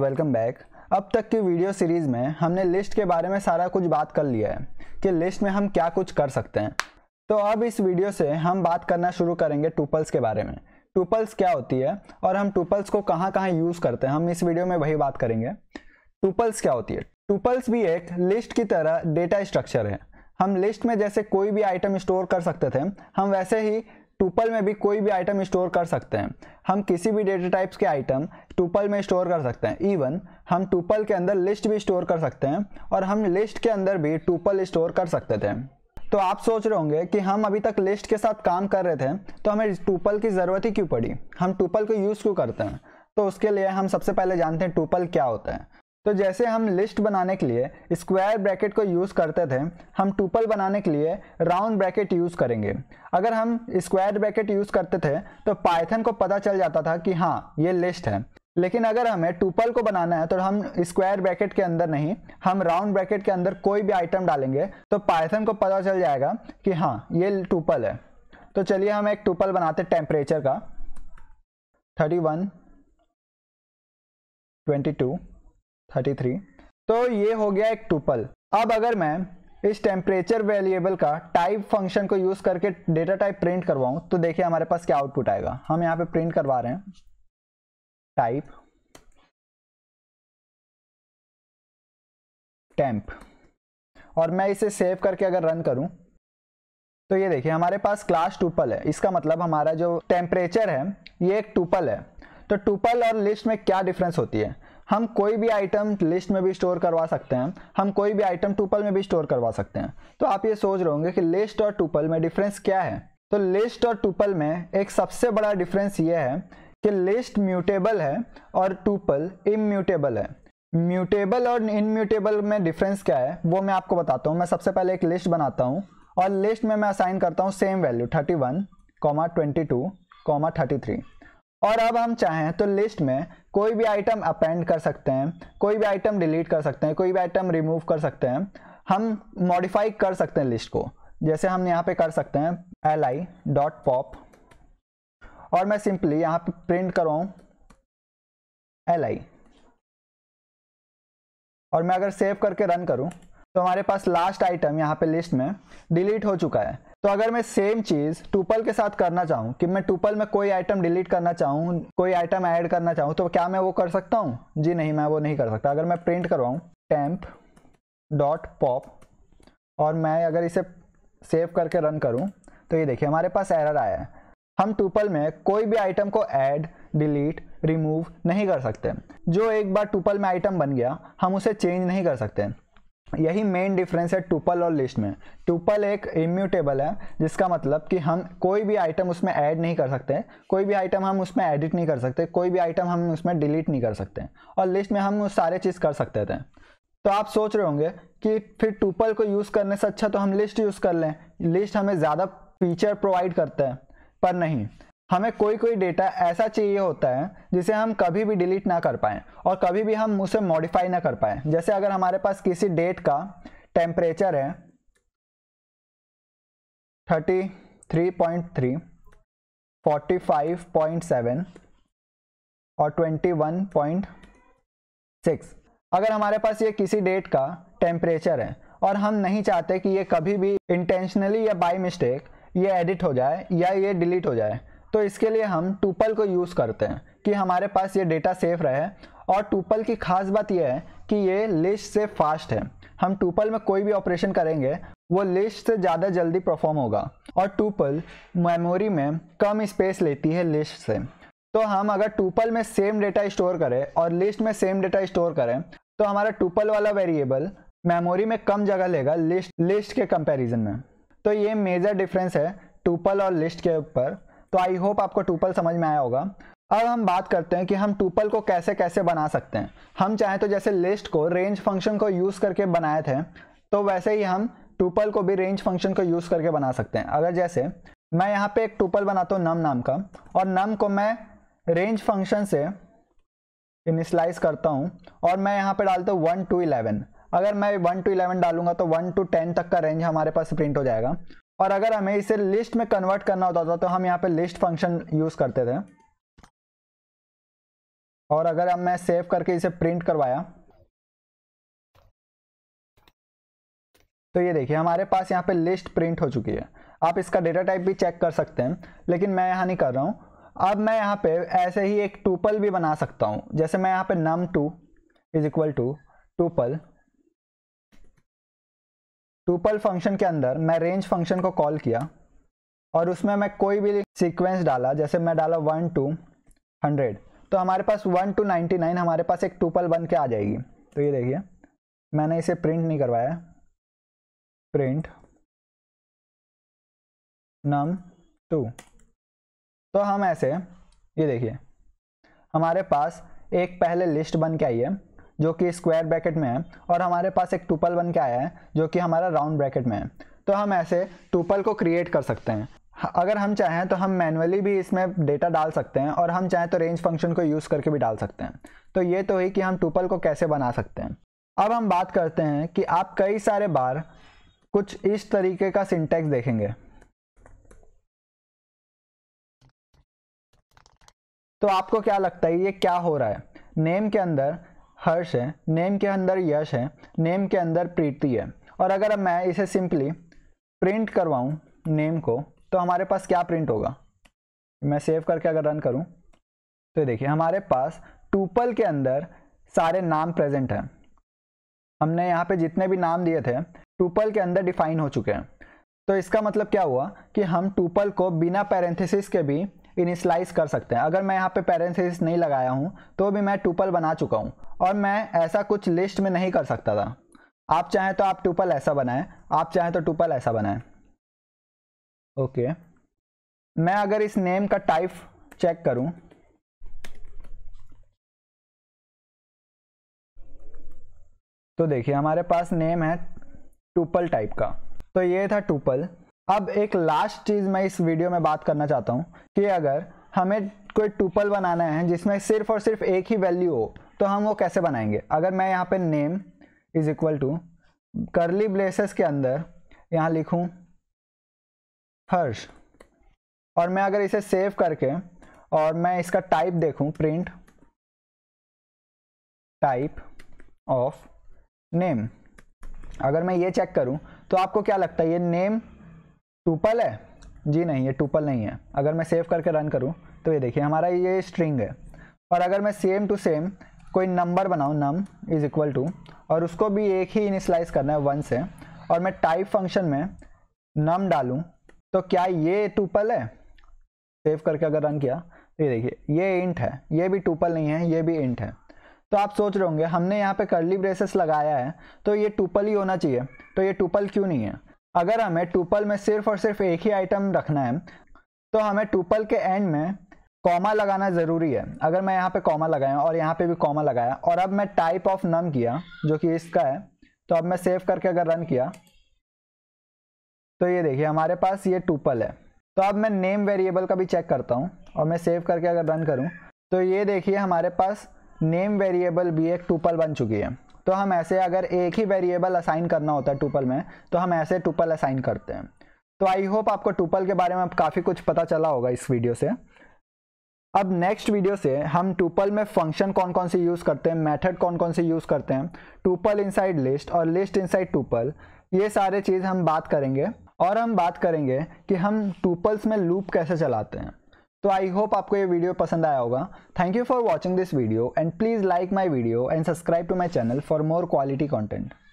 welcome back अब तक की वीडियो सीरीज़ में हमने लिस्ट के बारे में सारा कुछ बात कर लिया है कि लिस्ट में हम क्या कुछ कर सकते हैं तो अब इस वीडियो से हम बात करना शुरू करेंगे टूपल्स के बारे में टूपल्स क्या होती है और हम टूपल्स को कहाँ कहाँ यूज़ करते हैं हम इस वीडियो में वही बात करेंगे टूपल्स क्या होती है टूपल्स भी एक लिस्ट की तरह डेटा स्ट्रक्चर है हम लिस्ट में जैसे कोई भी आइटम स्टोर कर सकते थे हम वैसे ही टूपल में भी कोई भी आइटम स्टोर कर सकते हैं हम किसी भी डेटा टाइप्स के आइटम टूपल में स्टोर कर सकते हैं इवन हम टूपल के अंदर लिस्ट भी स्टोर कर सकते हैं और हम लिस्ट के अंदर भी टूपल स्टोर कर सकते थे तो आप सोच रहे होंगे कि हम अभी तक लिस्ट के साथ काम कर रहे थे तो हमें टूपल की ज़रूरत ही क्यों पड़ी हम टूपल को यूज़ क्यों करते हैं तो उसके लिए हम सबसे पहले जानते हैं टूपल क्या होता है तो जैसे हम लिस्ट बनाने के लिए स्क्वायर ब्रैकेट को यूज़ करते थे हम टूपल बनाने के लिए राउंड ब्रैकेट यूज़ करेंगे अगर हम स्क्वायर ब्रैकेट यूज़ करते थे तो पाइथन को पता चल जाता था कि हाँ ये लिस्ट है लेकिन अगर हमें टूपल को बनाना है तो हम स्क्वायर ब्रैकेट के अंदर नहीं हम राउंड ब्रैकेट के अंदर कोई भी आइटम डालेंगे तो पाइथन को पता चल जाएगा कि हाँ ये टूपल है तो चलिए हम एक टूपल बनाते टेम्परेचर का thirty one twenty two thirty three तो ये हो गया एक टूपल अब अगर मैं इस टेम्परेचर वेरिएबल का टाइप फंक्शन को यूज़ करके डेटा टाइप प्रिंट करवाऊं तो देखिए हमारे पास क्या आउटपुट आएगा हम यहाँ पे प्रिंट करवा रहे हैं टाइप टेम्प और मैं इसे सेव करके अगर रन करूं तो ये देखिए हमारे पास क्लास टूपल है इसका मतलब हमारा जो टेम्परेचर है ये एक टूपल है तो टूपल और लिस्ट में क्या डिफरेंस होती है हम कोई भी आइटम लिस्ट में भी स्टोर करवा सकते हैं हम कोई भी आइटम टूपल में भी स्टोर करवा सकते हैं तो आप ये सोच रहे होंगे कि लिस्ट और टूपल में डिफरेंस क्या है तो लिस्ट और टूपल में एक सबसे बड़ा डिफरेंस ये है कि लिस्ट म्यूटेबल है और टूपल इम्यूटेबल है म्यूटेबल और इनम्यूटेबल में डिफरेंस क्या है वो मैं आपको बताता हूँ मैं सबसे पहले एक लिस्ट बनाता हूँ और लिस्ट में मैं असाइन करता हूँ same value thirty one comma twenty two comma thirty three और अब हम चाहें तो लिस्ट में कोई भी आइटम अपेंड कर सकते हैं कोई भी आइटम डिलीट कर सकते हैं कोई भी आइटम रिमूव कर सकते हैं हम मॉडिफाई कर सकते हैं लिस्ट को जैसे हम यहाँ पे कर सकते हैं एल आई डॉट पॉप और मैं सिंपली यहाँ पे प्रिंट करूँ एल आई और मैं अगर सेव करके रन करूँ तो हमारे पास लास्ट आइटम यहाँ पे लिस्ट में डिलीट हो चुका है तो अगर मैं सेम चीज़ टूपल के साथ करना चाहूँ कि मैं टूपल में कोई आइटम डिलीट करना चाहूँ कोई आइटम ऐड करना चाहूँ तो क्या मैं वो कर सकता हूँ जी नहीं मैं वो नहीं कर सकता अगर मैं प्रिंट करवाऊँ टैंप डॉट पॉप और मैं अगर इसे सेव करके रन करूँ तो ये देखिए हमारे पास एरर आया है हम टूपल में कोई भी आइटम को ऐड डिलीट रिमूव नहीं कर सकते जो एक बार टूपल में आइटम बन गया हम उसे चेंज नहीं कर सकते यही मेन डिफरेंस है टूपल और लिस्ट में टूपल एक इम्यूटेबल है जिसका मतलब कि हम कोई भी आइटम उसमें ऐड नहीं कर सकते कोई भी आइटम हम उसमें एडिट नहीं कर सकते कोई भी आइटम हम उसमें डिलीट नहीं कर सकते और लिस्ट में हम उस सारे चीज़ कर सकते थे तो आप सोच रहे होंगे कि फिर टूपल को यूज़ करने से अच्छा तो हम लिस्ट यूज़ कर लें लिस्ट हमें ज़्यादा फीचर प्रोवाइड करता है पर नहीं हमें कोई कोई डेटा ऐसा चाहिए होता है जिसे हम कभी भी डिलीट ना कर पाएँ और कभी भी हम उसे मॉडिफाई ना कर पाएँ जैसे अगर हमारे पास किसी डेट का टेम्परेचर है thirty three point three forty five point seven और ट्वेंटी वन पॉइंट सिक्स अगर हमारे पास ये किसी डेट का टेम्परेचर है और हम नहीं चाहते कि ये कभी भी इंटेंशनली या बाई मिस्टेक ये एडिट हो जाए या ये डिलीट हो जाए तो इसके लिए हम टूपल को यूज़ करते हैं कि हमारे पास ये डेटा सेफ रहे और टूपल की खास बात यह है कि ये लिस्ट से फास्ट है हम टूपल में कोई भी ऑपरेशन करेंगे वो लिस्ट से ज़्यादा जल्दी परफॉर्म होगा और टूपल मेमोरी में कम स्पेस लेती है लिस्ट से तो हम अगर टूपल में सेम डेटा स्टोर करें और लिस्ट में सेम डेटा स्टोर करें तो हमारा टूपल वाला वेरिएबल मेमोरी में कम जगह लेगा लिस्ट लिस्ट के कंपैरिजन में तो ये मेजर डिफरेंस है टूपल और लिस्ट के ऊपर तो आई होप आपको टूपल समझ में आया होगा अब हम बात करते हैं कि हम टूपल को कैसे कैसे बना सकते हैं हम चाहे तो जैसे लिस्ट को रेंज फंक्शन को यूज़ करके बनाए थे तो वैसे ही हम टूपल को भी रेंज फंक्शन को यूज़ करके बना सकते हैं अगर जैसे मैं यहाँ पे एक टूपल बनाता हूँ नम नाम का और नम को मैं रेंज फंक्शन से इनिशलाइज करता हूँ और मैं यहाँ पे डालता हूँ वन टू इलेवन अगर मैं वन टू इलेवन डालूंगा तो वन टू टेन तक का रेंज हमारे पास प्रिंट हो जाएगा और अगर हमें इसे लिस्ट में कन्वर्ट करना होता था तो हम यहाँ पे लिस्ट फंक्शन यूज़ करते थे और अगर अब मैं सेव करके इसे प्रिंट करवाया तो ये देखिए हमारे पास यहाँ पे लिस्ट प्रिंट हो चुकी है आप इसका डेटा टाइप भी चेक कर सकते हैं लेकिन मैं यहाँ नहीं कर रहा हूँ अब मैं यहाँ पे ऐसे ही एक टूपल भी बना सकता हूँ जैसे मैं यहाँ पे num two is equal to tuple tuple function के अंदर मैं रेंज फंक्शन को कॉल किया और उसमें मैं कोई भी सीक्वेंस डाला जैसे मैं डाला वन टू हंड्रेड तो हमारे पास वन टू नाइन्टी नाइन हमारे पास एक टूपल बन के आ जाएगी तो ये देखिए मैंने इसे प्रिंट नहीं करवाया प्रिंट नम टू तो हम ऐसे ये देखिए हमारे पास एक पहले लिस्ट बन के आई है जो कि स्क्वायर ब्रैकेट में है और हमारे पास एक टूपल बन के आया है जो कि हमारा राउंड ब्रैकेट में है तो हम ऐसे टूपल को क्रिएट कर सकते हैं अगर हम चाहें तो हम मैनुअली भी इसमें डेटा डाल सकते हैं और हम चाहें तो रेंज फंक्शन को यूज़ करके भी डाल सकते हैं तो ये तो ही कि हम टूपल को कैसे बना सकते हैं अब हम बात करते हैं कि आप कई सारे बार कुछ इस तरीके का सिंटेक्स देखेंगे तो आपको क्या लगता है ये क्या हो रहा है नेम के अंदर हर्ष है नेम के अंदर यश है नेम के अंदर प्रीति है और अगर मैं इसे सिंपली प्रिंट करवाऊँ नेम को तो हमारे पास क्या प्रिंट होगा मैं सेव करके अगर रन करूँ तो देखिए हमारे पास टूपल के अंदर सारे नाम प्रेजेंट हैं हमने यहाँ पे जितने भी नाम दिए थे टूपल के अंदर डिफाइन हो चुके हैं तो इसका मतलब क्या हुआ कि हम टूपल को बिना पैरेंथेसिस के भी इनिशलाइज कर सकते हैं अगर मैं यहाँ पे पैरेंथेसिस नहीं लगाया हूँ तो भी मैं टूपल बना चुका हूँ और मैं ऐसा कुछ लिस्ट में नहीं कर सकता था आप चाहें तो आप टूपल ऐसा बनाएं आप चाहें तो टूपल ऐसा बनाएं ओके मैं अगर इस नेम का टाइप चेक करूं तो देखिए हमारे पास नेम है टूपल टाइप का तो ये था टूपल अब एक लास्ट चीज़ मैं इस वीडियो में बात करना चाहता हूँ कि अगर हमें कोई टूपल बनाना है जिसमें सिर्फ और सिर्फ एक ही वैल्यू हो तो हम वो कैसे बनाएंगे अगर मैं यहाँ पे name is equal to curly braces के अंदर यहाँ लिखूँ हर्ष और मैं अगर इसे सेव करके और मैं इसका टाइप देखूँ प्रिंट टाइप ऑफ नेम अगर मैं ये चेक करूँ तो आपको क्या लगता है ये नेम टूपल है जी नहीं ये टूपल नहीं है अगर मैं सेव करके रन करूँ तो ये देखिए हमारा ये स्ट्रिंग है और अगर मैं सेम टू सेम कोई नंबर बनाऊँ नम इज इक्वल टू और उसको भी एक ही इनिशलाइज करना है वन से और मैं टाइप फंक्शन में नम डालूँ तो क्या ये टूपल है सेव करके अगर रन किया तो ये देखिए ये इंट है ये भी टूपल नहीं है ये भी इंट है तो आप सोच रहे होंगे हमने यहाँ पे करली ब्रेसेस लगाया है तो ये टूपल ही होना चाहिए तो ये टूपल क्यों नहीं है अगर हमें टूपल में सिर्फ और सिर्फ एक ही आइटम रखना है तो हमें टूपल के एंड में कॉमा लगाना ज़रूरी है अगर मैं यहाँ पे कॉमा लगाया और यहाँ पे भी कॉमा लगाया और अब मैं टाइप ऑफ नम किया जो कि इसका है तो अब मैं सेव करके अगर रन किया तो ये देखिए हमारे पास ये टूपल है तो अब मैं नेम वेरिएबल का भी चेक करता हूँ और मैं सेव करके अगर रन करूँ तो ये देखिए हमारे पास नेम वेरिएबल भी एक टूपल बन चुकी है तो हम ऐसे अगर एक ही वेरिएबल असाइन करना होता है टूपल में तो हम ऐसे टूपल असाइन करते हैं तो आई होप आपको टूपल के बारे में अब काफ़ी कुछ पता चला होगा इस वीडियो से अब नेक्स्ट वीडियो से हम टूपल में फंक्शन कौन कौन से यूज़ करते हैं मेथड कौन कौन से यूज़ करते हैं टूपल इनसाइड लिस्ट और लिस्ट इनसाइड टूपल ये सारे चीज़ हम बात करेंगे और हम बात करेंगे कि हम टूपल्स में लूप कैसे चलाते हैं तो आई होप आपको ये वीडियो पसंद आया होगा thank you for watching this video and please like my video and subscribe to my channel for more quality content